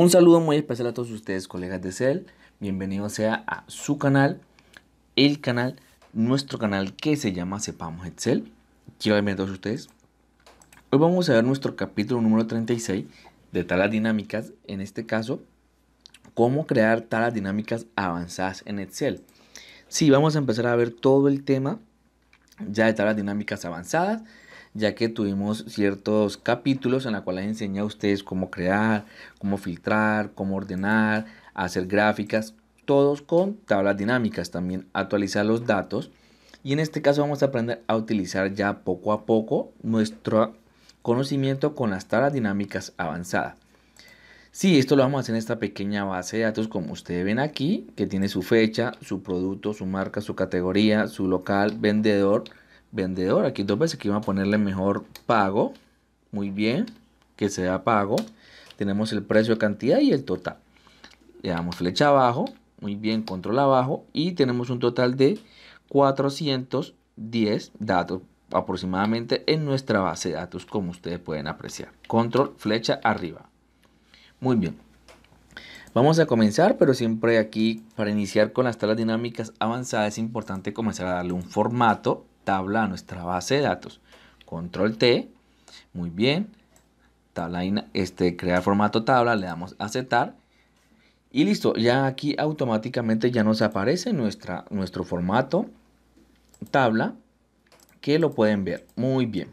Un saludo muy especial a todos ustedes, colegas de Excel, Bienvenidos sea a su canal, el canal, nuestro canal que se llama Sepamos Excel. Quiero darme a todos ustedes. Hoy vamos a ver nuestro capítulo número 36 de talas dinámicas. En este caso, cómo crear talas dinámicas avanzadas en Excel. Sí, vamos a empezar a ver todo el tema ya de tablas dinámicas avanzadas ya que tuvimos ciertos capítulos en la cual les enseñé a ustedes cómo crear, cómo filtrar, cómo ordenar, hacer gráficas, todos con tablas dinámicas, también actualizar los datos. Y en este caso vamos a aprender a utilizar ya poco a poco nuestro conocimiento con las tablas dinámicas avanzadas. Sí, esto lo vamos a hacer en esta pequeña base de datos como ustedes ven aquí, que tiene su fecha, su producto, su marca, su categoría, su local, vendedor, vendedor. Aquí dos veces que iba a ponerle mejor pago. Muy bien, que sea pago. Tenemos el precio cantidad y el total. Le damos flecha abajo. Muy bien, control abajo. Y tenemos un total de 410 datos aproximadamente en nuestra base de datos como ustedes pueden apreciar. Control, flecha arriba. Muy bien. Vamos a comenzar, pero siempre aquí para iniciar con las tablas dinámicas avanzadas es importante comenzar a darle un formato tabla nuestra base de datos. Control T, muy bien. Tabla, este, crear formato tabla, le damos aceptar. Y listo, ya aquí automáticamente ya nos aparece nuestra, nuestro formato tabla que lo pueden ver. Muy bien.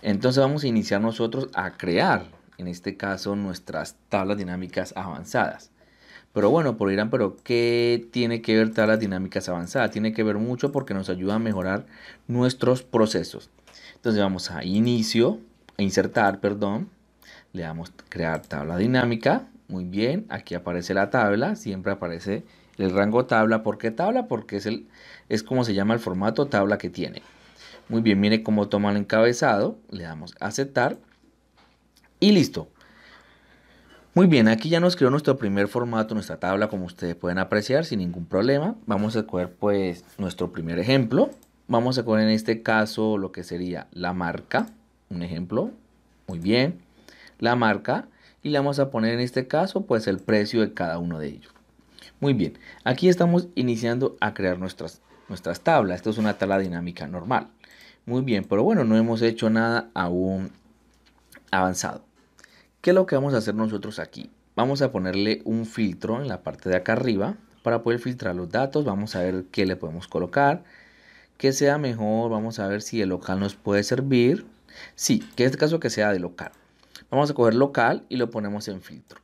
Entonces vamos a iniciar nosotros a crear, en este caso, nuestras tablas dinámicas avanzadas. Pero bueno, por Irán, pero ¿qué tiene que ver tablas las dinámicas avanzadas? Tiene que ver mucho porque nos ayuda a mejorar nuestros procesos. Entonces vamos a inicio, a insertar, perdón. Le damos crear tabla dinámica. Muy bien, aquí aparece la tabla, siempre aparece el rango tabla. ¿Por qué tabla? Porque es, el, es como se llama el formato tabla que tiene. Muy bien, mire cómo toma el encabezado. Le damos aceptar y listo. Muy bien, aquí ya nos creó nuestro primer formato, nuestra tabla, como ustedes pueden apreciar, sin ningún problema. Vamos a coger pues nuestro primer ejemplo. Vamos a coger en este caso lo que sería la marca, un ejemplo, muy bien, la marca. Y le vamos a poner en este caso pues el precio de cada uno de ellos. Muy bien, aquí estamos iniciando a crear nuestras, nuestras tablas. Esto es una tabla dinámica normal. Muy bien, pero bueno, no hemos hecho nada aún avanzado. ¿Qué es lo que vamos a hacer nosotros aquí? Vamos a ponerle un filtro en la parte de acá arriba para poder filtrar los datos. Vamos a ver qué le podemos colocar. Que sea mejor, vamos a ver si el local nos puede servir. Sí, que en este caso que sea de local. Vamos a coger local y lo ponemos en filtro.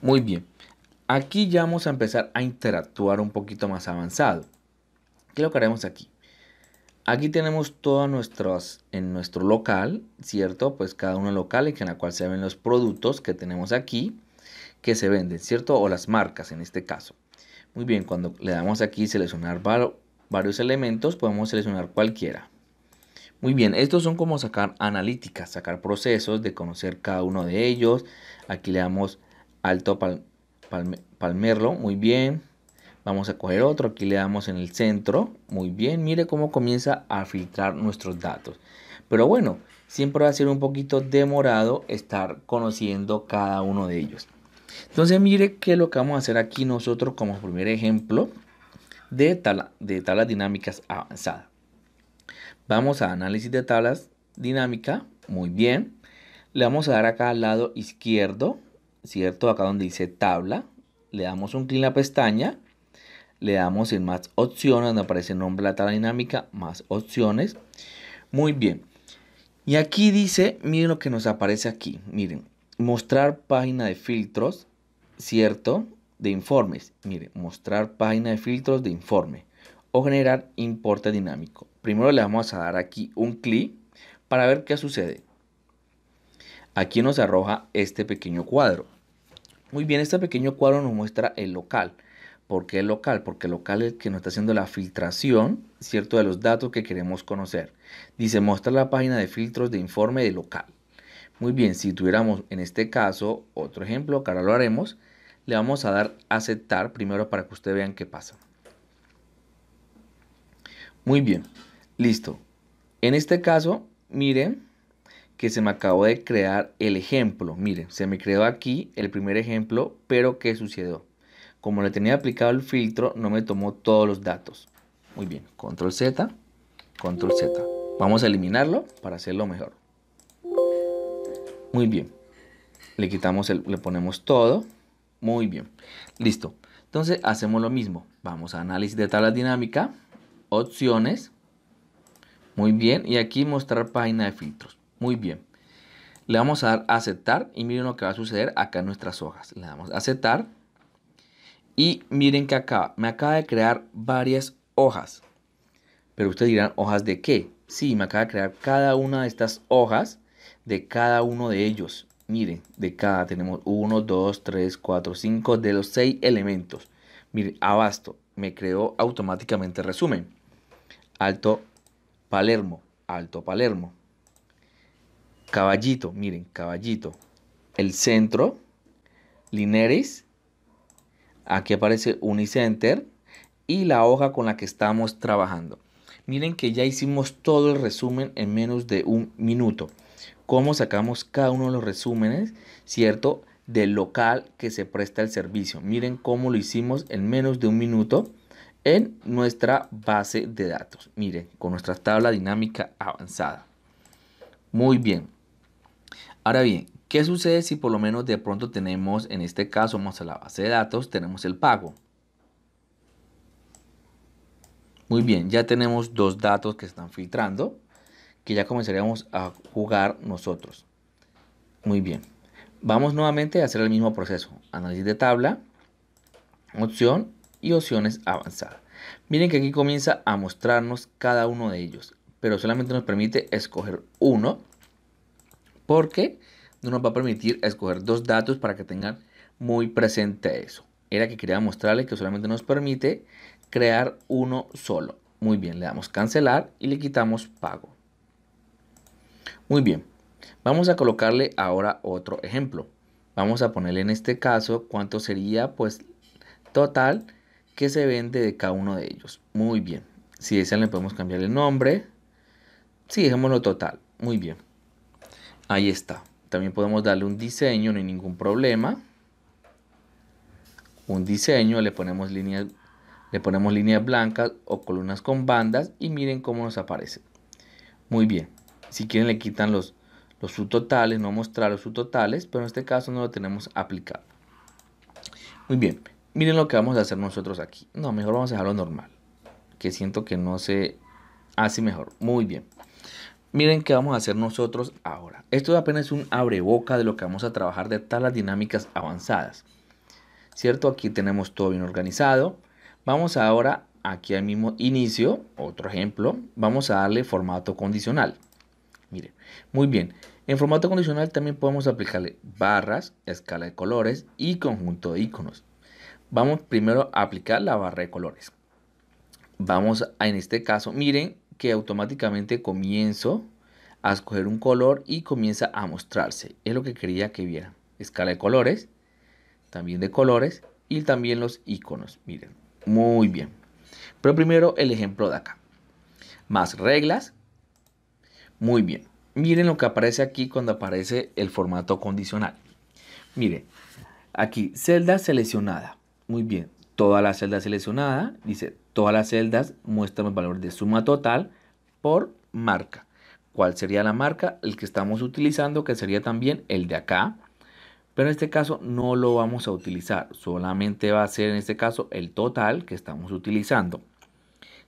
Muy bien. Aquí ya vamos a empezar a interactuar un poquito más avanzado. ¿Qué lo que haremos aquí? Aquí tenemos todas nuestras en nuestro local, ¿cierto? Pues cada uno local en la cual se ven los productos que tenemos aquí que se venden, ¿cierto? O las marcas en este caso. Muy bien, cuando le damos aquí seleccionar varios elementos, podemos seleccionar cualquiera. Muy bien, estos son como sacar analíticas, sacar procesos de conocer cada uno de ellos. Aquí le damos alto palmerlo, muy bien. Vamos a coger otro, aquí le damos en el centro. Muy bien, mire cómo comienza a filtrar nuestros datos. Pero bueno, siempre va a ser un poquito demorado estar conociendo cada uno de ellos. Entonces mire que lo que vamos a hacer aquí nosotros como primer ejemplo de, de tablas dinámicas avanzadas. Vamos a análisis de tablas dinámica, muy bien. Le vamos a dar acá al lado izquierdo, ¿cierto? Acá donde dice tabla. Le damos un clic en la pestaña le damos en más opciones, donde aparece nombre de la tabla dinámica, más opciones. Muy bien. Y aquí dice, miren lo que nos aparece aquí, miren, mostrar página de filtros, ¿cierto? De informes, miren, mostrar página de filtros de informe o generar importe dinámico. Primero le vamos a dar aquí un clic para ver qué sucede. Aquí nos arroja este pequeño cuadro. Muy bien, este pequeño cuadro nos muestra el local. ¿Por qué local? Porque local es el que nos está haciendo la filtración, ¿cierto?, de los datos que queremos conocer. Dice, mostrar la página de filtros de informe de local. Muy bien, si tuviéramos en este caso otro ejemplo, que ahora lo haremos, le vamos a dar aceptar primero para que ustedes vean qué pasa. Muy bien, listo. En este caso, miren que se me acabó de crear el ejemplo. Miren, se me creó aquí el primer ejemplo, pero ¿qué sucedió? Como le tenía aplicado el filtro, no me tomó todos los datos. Muy bien, control Z, control Z. Vamos a eliminarlo para hacerlo mejor. Muy bien. Le quitamos, el, le ponemos todo. Muy bien. Listo. Entonces hacemos lo mismo. Vamos a análisis de tabla dinámica, opciones. Muy bien. Y aquí mostrar página de filtros. Muy bien. Le vamos a dar aceptar y miren lo que va a suceder acá en nuestras hojas. Le damos a aceptar. Y miren que acá me acaba de crear varias hojas. Pero ustedes dirán, ¿hojas de qué? Sí, me acaba de crear cada una de estas hojas de cada uno de ellos. Miren, de cada tenemos uno, dos, tres, cuatro, cinco. de los seis elementos. Miren, abasto, me creó automáticamente resumen. Alto Palermo, Alto Palermo. Caballito, miren, caballito. El centro, Lineris, Aquí aparece Unicenter y la hoja con la que estamos trabajando. Miren que ya hicimos todo el resumen en menos de un minuto. Cómo sacamos cada uno de los resúmenes, ¿cierto? Del local que se presta el servicio. Miren cómo lo hicimos en menos de un minuto en nuestra base de datos. Miren, con nuestra tabla dinámica avanzada. Muy bien. Ahora bien, ¿Qué sucede si por lo menos de pronto tenemos, en este caso, vamos a la base de datos, tenemos el pago? Muy bien, ya tenemos dos datos que están filtrando, que ya comenzaríamos a jugar nosotros. Muy bien, vamos nuevamente a hacer el mismo proceso. Análisis de tabla, opción y opciones avanzadas. Miren que aquí comienza a mostrarnos cada uno de ellos, pero solamente nos permite escoger uno porque no nos va a permitir escoger dos datos para que tengan muy presente eso. Era que quería mostrarle que solamente nos permite crear uno solo. Muy bien, le damos cancelar y le quitamos pago. Muy bien, vamos a colocarle ahora otro ejemplo. Vamos a ponerle en este caso cuánto sería pues total que se vende de cada uno de ellos. Muy bien, si desean le podemos cambiar el nombre. Sí, dejémoslo total. Muy bien, ahí está. También podemos darle un diseño, no hay ningún problema. Un diseño, le ponemos líneas, le ponemos líneas blancas o columnas con bandas y miren cómo nos aparece. Muy bien. Si quieren le quitan los, los subtotales, no mostrar los subtotales, pero en este caso no lo tenemos aplicado. Muy bien. Miren lo que vamos a hacer nosotros aquí. No, mejor vamos a dejarlo normal. Que siento que no se hace mejor. Muy bien. Miren qué vamos a hacer nosotros ahora. Esto apenas es un abreboca de lo que vamos a trabajar de talas dinámicas avanzadas. ¿Cierto? Aquí tenemos todo bien organizado. Vamos ahora aquí al mismo inicio, otro ejemplo, vamos a darle formato condicional. Miren, muy bien. En formato condicional también podemos aplicarle barras, escala de colores y conjunto de iconos. Vamos primero a aplicar la barra de colores. Vamos a, en este caso, miren, que automáticamente comienzo a escoger un color y comienza a mostrarse. Es lo que quería que vieran. Escala de colores, también de colores y también los iconos. Miren, muy bien. Pero primero el ejemplo de acá. Más reglas. Muy bien. Miren lo que aparece aquí cuando aparece el formato condicional. Miren, aquí celda seleccionada. Muy bien toda la celda seleccionada, dice todas las celdas muestran los valores de suma total por marca. ¿Cuál sería la marca? El que estamos utilizando, que sería también el de acá. Pero en este caso no lo vamos a utilizar, solamente va a ser en este caso el total que estamos utilizando.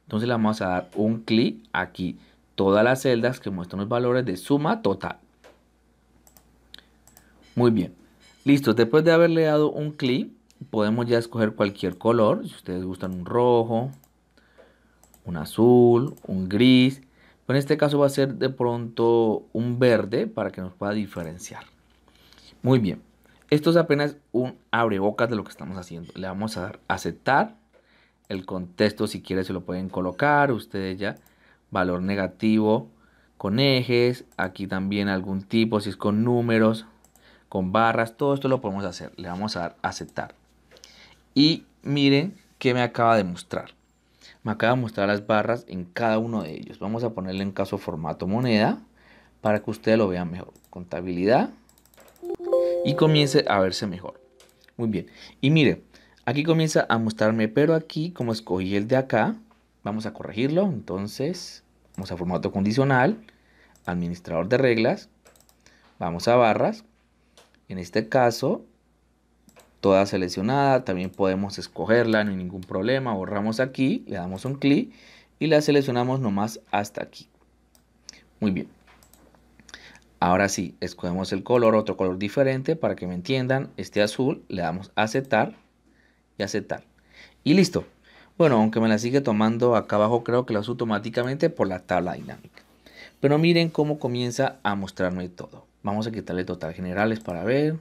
Entonces le vamos a dar un clic aquí, todas las celdas que muestran los valores de suma total. Muy bien, listo, después de haberle dado un clic, podemos ya escoger cualquier color. Si ustedes gustan un rojo, un azul, un gris. Pero en este caso va a ser de pronto un verde para que nos pueda diferenciar. Muy bien. Esto es apenas un abrebocas de lo que estamos haciendo. Le vamos a dar aceptar. El contexto si quiere se lo pueden colocar. Ustedes ya. Valor negativo con ejes. Aquí también algún tipo si es con números con barras, todo esto lo podemos hacer. Le vamos a dar aceptar. Y miren qué me acaba de mostrar. Me acaba de mostrar las barras en cada uno de ellos. Vamos a ponerle en caso formato moneda para que ustedes lo vean mejor. Contabilidad y comience a verse mejor. Muy bien. Y mire, aquí comienza a mostrarme, pero aquí como escogí el de acá, vamos a corregirlo. Entonces, vamos a formato condicional, administrador de reglas, vamos a barras. En este caso, toda seleccionada, también podemos escogerla, no hay ningún problema, borramos aquí, le damos un clic y la seleccionamos nomás hasta aquí. Muy bien. Ahora sí, escogemos el color, otro color diferente para que me entiendan, este azul, le damos aceptar y aceptar. Y listo. Bueno, aunque me la sigue tomando acá abajo, creo que la hace automáticamente por la tabla dinámica. Pero miren cómo comienza a mostrarme todo. Vamos a quitarle total generales para ver.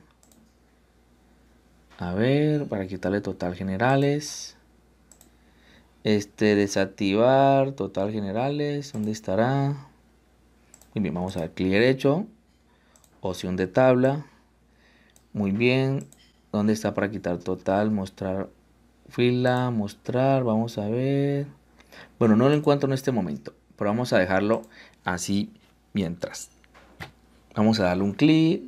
A ver, para quitarle total generales. Este, desactivar total generales. ¿Dónde estará? Muy bien, vamos a dar clic derecho. Opción de tabla. Muy bien. ¿Dónde está para quitar total? Mostrar fila, mostrar. Vamos a ver. Bueno, no lo encuentro en este momento. Pero vamos a dejarlo así mientras. Vamos a darle un clic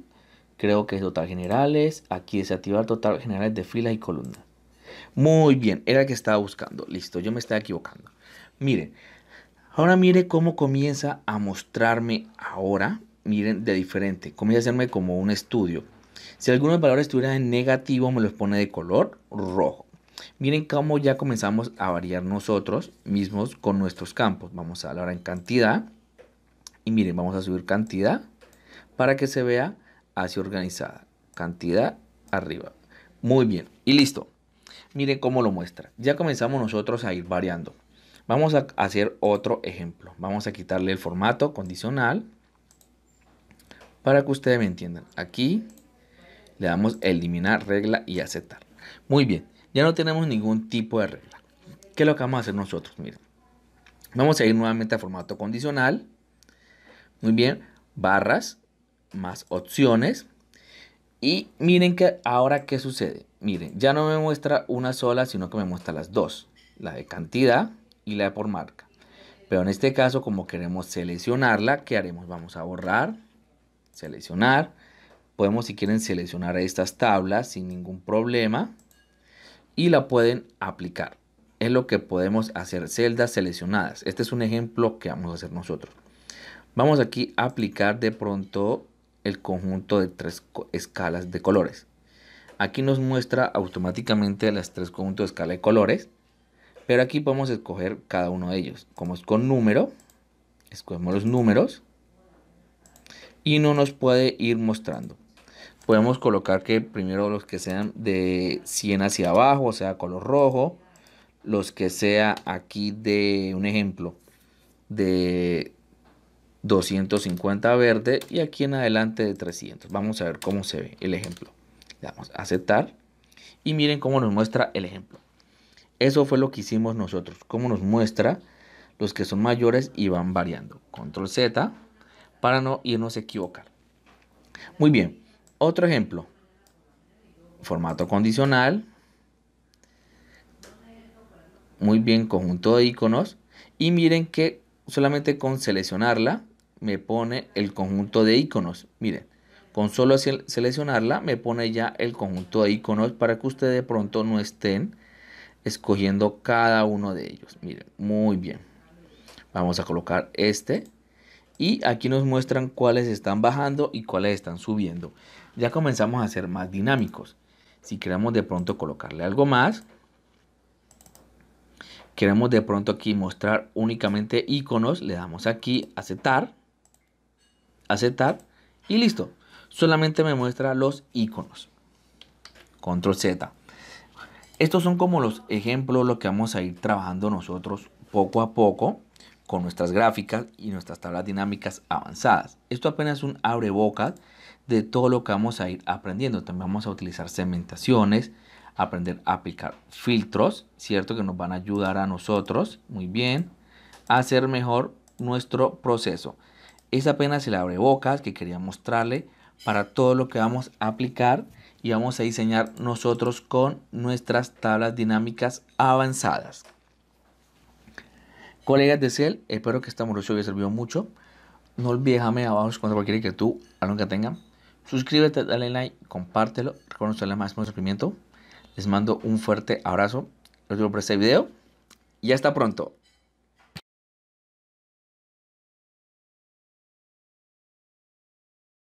Creo que es total generales. Aquí desactivar total generales de fila y columna. Muy bien, era el que estaba buscando. Listo, yo me estaba equivocando. Miren, ahora mire cómo comienza a mostrarme ahora. Miren, de diferente. Comienza a hacerme como un estudio. Si algunos valores estuvieran en negativo, me los pone de color rojo. Miren cómo ya comenzamos a variar nosotros mismos con nuestros campos. Vamos a hablar en cantidad. Y miren, vamos a subir cantidad para que se vea así organizada. Cantidad arriba. Muy bien. Y listo. Miren cómo lo muestra. Ya comenzamos nosotros a ir variando. Vamos a hacer otro ejemplo. Vamos a quitarle el formato condicional para que ustedes me entiendan. Aquí le damos eliminar regla y aceptar. Muy bien. Ya no tenemos ningún tipo de regla. ¿Qué es lo que vamos a hacer nosotros? Miren. Vamos a ir nuevamente a formato condicional. Muy bien. Barras más opciones. Y miren que ahora qué sucede. Miren, ya no me muestra una sola, sino que me muestra las dos. La de cantidad y la de por marca. Pero en este caso, como queremos seleccionarla, que haremos? Vamos a borrar, seleccionar. Podemos, si quieren, seleccionar estas tablas sin ningún problema. Y la pueden aplicar. Es lo que podemos hacer, celdas seleccionadas. Este es un ejemplo que vamos a hacer nosotros. Vamos aquí a aplicar de pronto el conjunto de tres escalas de colores. Aquí nos muestra automáticamente las tres conjuntos de escala de colores, pero aquí podemos escoger cada uno de ellos. Como es con número, escogemos los números y no nos puede ir mostrando. Podemos colocar que primero los que sean de 100 hacia abajo, o sea, color rojo, los que sea aquí de un ejemplo de 250 verde y aquí en adelante de 300. Vamos a ver cómo se ve el ejemplo. Le damos a aceptar y miren cómo nos muestra el ejemplo. Eso fue lo que hicimos nosotros, cómo nos muestra los que son mayores y van variando. Control Z para no irnos a equivocar. Muy bien, otro ejemplo. Formato condicional. Muy bien, conjunto de iconos. Y miren que solamente con seleccionarla me pone el conjunto de iconos. Miren, con solo seleccionarla me pone ya el conjunto de iconos para que ustedes de pronto no estén escogiendo cada uno de ellos. Miren, muy bien. Vamos a colocar este. Y aquí nos muestran cuáles están bajando y cuáles están subiendo. Ya comenzamos a ser más dinámicos. Si queremos de pronto colocarle algo más. Queremos de pronto aquí mostrar únicamente iconos. Le damos aquí aceptar aceptar y listo. Solamente me muestra los iconos. Control Z. Estos son como los ejemplos, lo que vamos a ir trabajando nosotros poco a poco con nuestras gráficas y nuestras tablas dinámicas avanzadas. Esto apenas es un abre de todo lo que vamos a ir aprendiendo. También vamos a utilizar segmentaciones, aprender a aplicar filtros, ¿cierto? Que nos van a ayudar a nosotros, muy bien, a hacer mejor nuestro proceso. Es apenas el bocas que quería mostrarle para todo lo que vamos a aplicar y vamos a diseñar nosotros con nuestras tablas dinámicas avanzadas. Colegas de CEL, espero que esta les haya servido mucho. No olvides dejarme abajo cuando cualquier tú algo que tengan. Suscríbete, dale like, compártelo, reconocerle más máximo sufrimiento. Les mando un fuerte abrazo. Los veo por este video y hasta pronto.